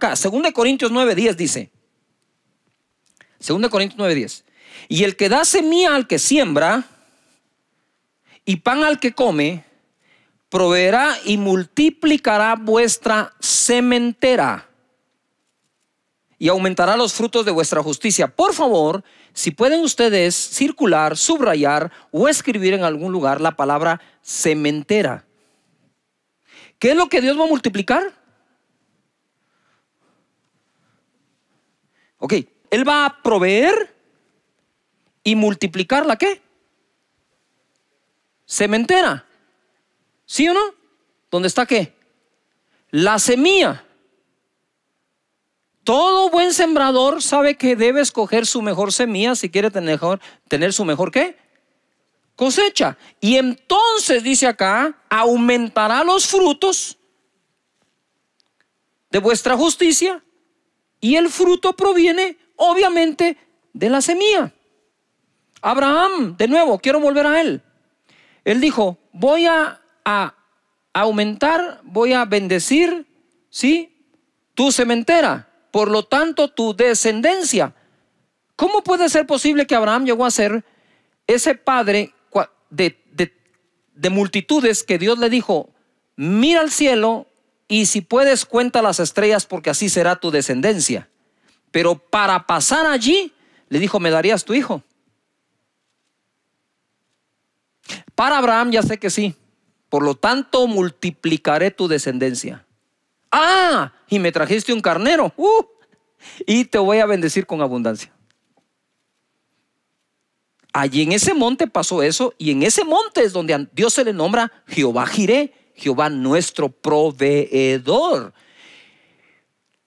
Acá, 2 Corintios 9:10 dice. 2 Corintios 9:10. Y el que da semilla al que siembra y pan al que come, proveerá y multiplicará vuestra sementera y aumentará los frutos de vuestra justicia. Por favor, si pueden ustedes circular, subrayar o escribir en algún lugar la palabra sementera. ¿Qué es lo que Dios va a multiplicar? Ok, Él va a proveer y multiplicar la qué? Sementera. ¿Sí o no? ¿Dónde está qué? La semilla. Todo buen sembrador sabe que debe escoger su mejor semilla si quiere tener, tener su mejor qué? Cosecha. Y entonces, dice acá, aumentará los frutos de vuestra justicia y el fruto proviene, obviamente, de la semilla. Abraham, de nuevo, quiero volver a él. Él dijo, voy a, aumentar, voy a bendecir, ¿sí? Tu sementera, por lo tanto, tu descendencia. ¿Cómo puede ser posible que Abraham llegó a ser ese padre de multitudes que Dios le dijo, mira al cielo y si puedes, cuenta las estrellas porque así será tu descendencia. Pero para pasar allí, le dijo, ¿me darías tu hijo? Para Abraham ya sé que sí. Por lo tanto, multiplicaré tu descendencia. Ah, y me trajiste un carnero. Uh, y te voy a bendecir con abundancia. Allí en ese monte pasó eso y en ese monte es donde Dios se le nombra Jehová Jiré, Jehová nuestro proveedor.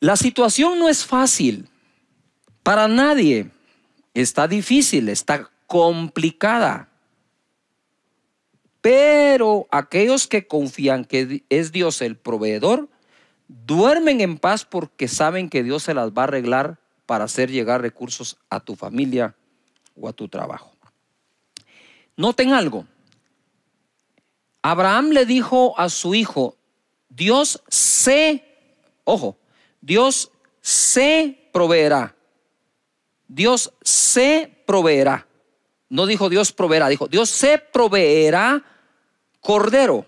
La situación no es fácil para nadie. Está difícil, está complicada. Pero aquellos que confían que es Dios el proveedor, duermen en paz porque saben que Dios se las va a arreglar para hacer llegar recursos a tu familia o a tu trabajo. Noten algo, Abraham le dijo a su hijo, Dios se, ojo, Dios se proveerá. Dios se proveerá. No dijo Dios proveerá, dijo Dios se proveerá cordero.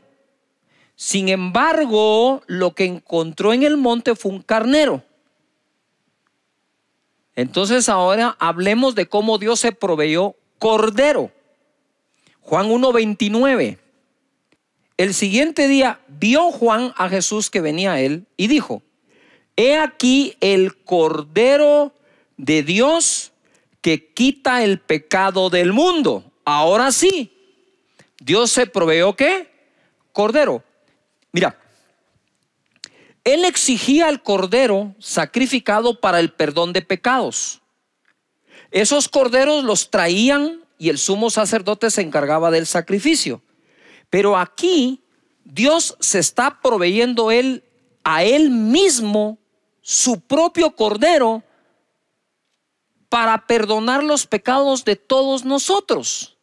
Sin embargo, lo que encontró en el monte fue un carnero. Entonces ahora hablemos de cómo Dios se proveyó cordero. Juan 1.29. El siguiente día vio Juan a Jesús que venía a él y dijo, He aquí el Cordero de Dios que quita el pecado del mundo. Ahora sí, Dios se proveó qué? Cordero. Mira, él exigía al cordero sacrificado para el perdón de pecados. Esos corderos los traían y el sumo sacerdote se encargaba del sacrificio. Pero aquí Dios se está proveyendo él a él mismo su propio cordero para perdonar los pecados de todos nosotros.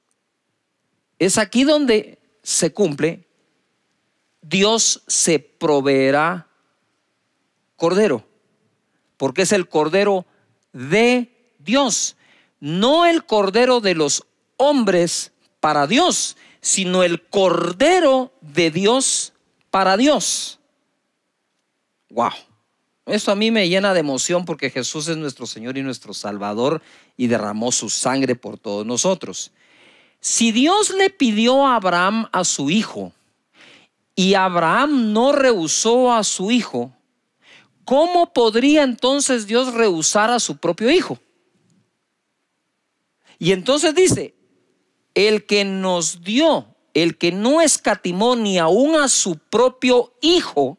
Es aquí donde se cumple Dios se proveerá cordero, porque es el cordero de Dios, no el cordero de los hombres para Dios, sino el Cordero de Dios para Dios. Wow. Esto a mí me llena de emoción porque Jesús es nuestro Señor y nuestro Salvador y derramó su sangre por todos nosotros. Si Dios le pidió a Abraham a su hijo y Abraham no rehusó a su hijo, ¿cómo podría entonces Dios rehusar a su propio hijo? Y entonces dice, el que nos dio, el que no escatimó ni aún a su propio Hijo,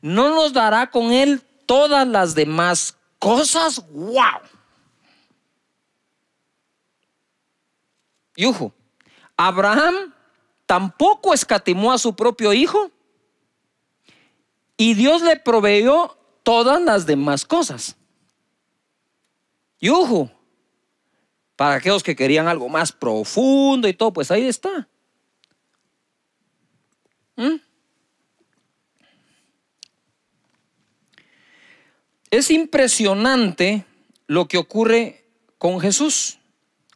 no nos dará con él todas las demás cosas. ¡Wow! Yujo, Abraham tampoco escatimó a su propio hijo y Dios le proveyó todas las demás cosas. Yujo, para aquellos que querían algo más profundo y todo, pues ahí está. ¿Mm? Es impresionante lo que ocurre con Jesús,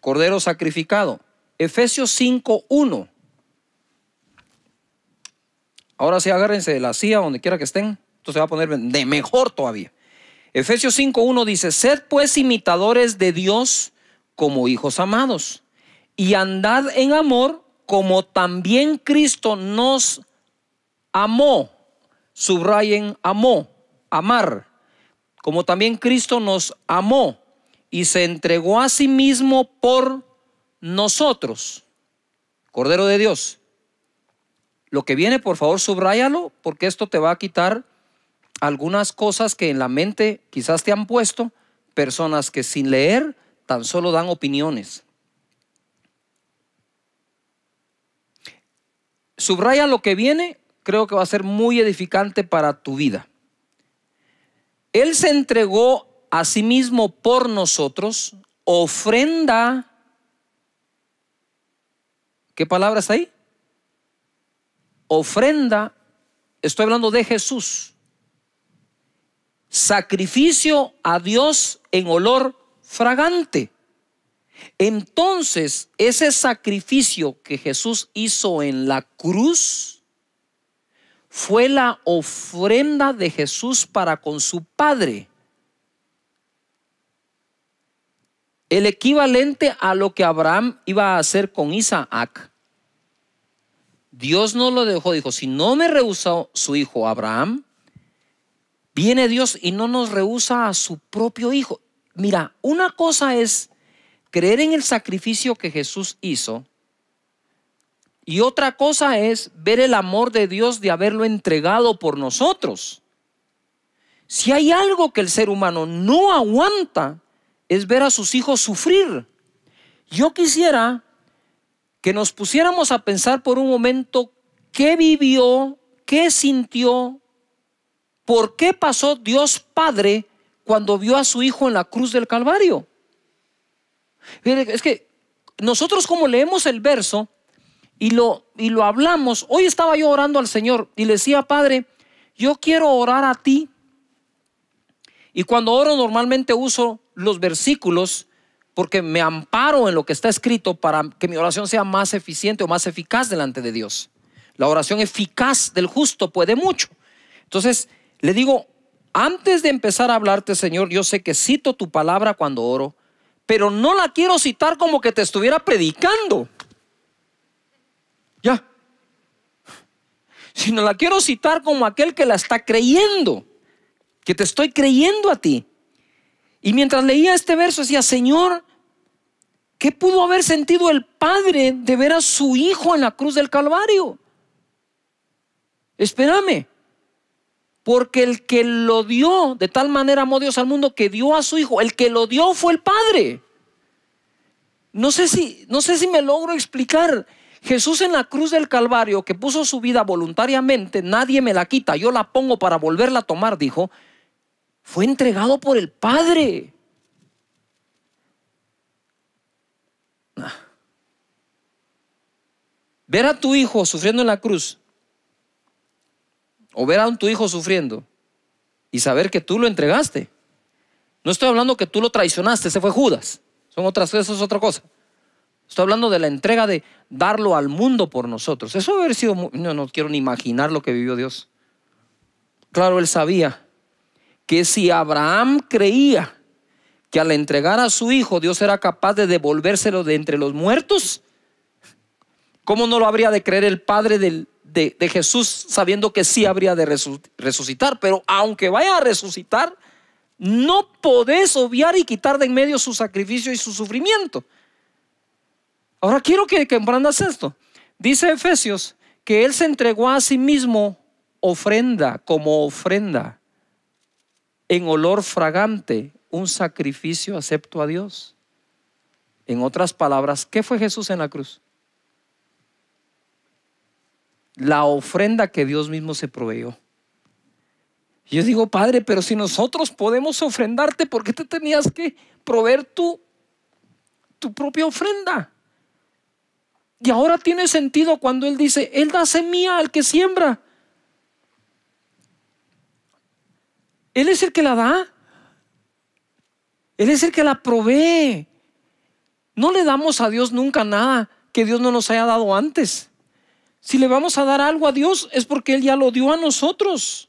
Cordero sacrificado. Efesios 5.1. Ahora sí, agárrense de la silla donde quiera que estén. Esto se va a poner de mejor todavía. Efesios 5.1 dice, sed pues imitadores de Dios como hijos amados, y andad en amor como también Cristo nos amó. Subrayen amó, amar, como también Cristo nos amó y se entregó a sí mismo por nosotros. Cordero de Dios. Lo que viene, por favor, subráyalo, porque esto te va a quitar algunas cosas que en la mente quizás te han puesto, personas que sin leer tan solo dan opiniones. Subraya lo que viene, creo que va a ser muy edificante para tu vida. Él se entregó a sí mismo por nosotros, ofrenda. ¿Qué palabras hay? ahí? Ofrenda, estoy hablando de Jesús. Sacrificio a Dios en olor fragante. Entonces, ese sacrificio que Jesús hizo en la cruz fue la ofrenda de Jesús para con su Padre. El equivalente a lo que Abraham iba a hacer con Isaac. Dios no lo dejó, dijo, si no me rehusó su hijo Abraham, viene Dios y no nos rehúsa a su propio hijo. Mira, una cosa es creer en el sacrificio que Jesús hizo y otra cosa es ver el amor de Dios de haberlo entregado por nosotros. Si hay algo que el ser humano no aguanta, es ver a sus hijos sufrir. Yo quisiera que nos pusiéramos a pensar por un momento qué vivió, qué sintió, por qué pasó Dios Padre cuando vio a su hijo en la cruz del Calvario. Es que nosotros como leemos el verso y lo, y lo hablamos, hoy estaba yo orando al Señor y le decía, Padre, yo quiero orar a ti. Y cuando oro normalmente uso los versículos porque me amparo en lo que está escrito para que mi oración sea más eficiente o más eficaz delante de Dios. La oración eficaz del justo puede mucho. Entonces, le digo, antes de empezar a hablarte, Señor, yo sé que cito tu palabra cuando oro, pero no la quiero citar como que te estuviera predicando. Ya. Sino la quiero citar como aquel que la está creyendo, que te estoy creyendo a ti. Y mientras leía este verso decía, Señor, ¿qué pudo haber sentido el Padre de ver a su Hijo en la cruz del Calvario? Espérame, porque el que lo dio, de tal manera amó Dios al mundo que dio a su Hijo, el que lo dio fue el Padre. No sé si, no sé si me logro explicar. Jesús en la cruz del Calvario, que puso su vida voluntariamente, nadie me la quita, yo la pongo para volverla a tomar, dijo, fue entregado por el Padre. Ah. Ver a tu hijo sufriendo en la cruz o ver a tu hijo sufriendo y saber que tú lo entregaste. No estoy hablando que tú lo traicionaste, ese fue Judas. Son otras, eso es otra cosa. Estoy hablando de la entrega de darlo al mundo por nosotros. Eso debe haber sido, no, no quiero ni imaginar lo que vivió Dios. Claro, él sabía que si Abraham creía que al entregar a su hijo Dios era capaz de devolvérselo de entre los muertos, ¿cómo no lo habría de creer el padre del de, Jesús sabiendo que sí habría de resucitar, pero aunque vaya a resucitar, no podés obviar y quitar de en medio su sacrificio y su sufrimiento. Ahora quiero que comprendas esto. Dice Efesios que Él se entregó a sí mismo ofrenda como ofrenda en olor fragante, un sacrificio acepto a Dios. En otras palabras, ¿qué fue Jesús en la cruz? la ofrenda que Dios mismo se proveyó. Yo digo, Padre, pero si nosotros podemos ofrendarte, ¿por qué te tenías que proveer tu, tu propia ofrenda? Y ahora tiene sentido cuando Él dice, Él da semilla al que siembra. Él es el que la da. Él es el que la provee. No le damos a Dios nunca nada que Dios no nos haya dado antes. Si le vamos a dar algo a Dios es porque Él ya lo dio a nosotros.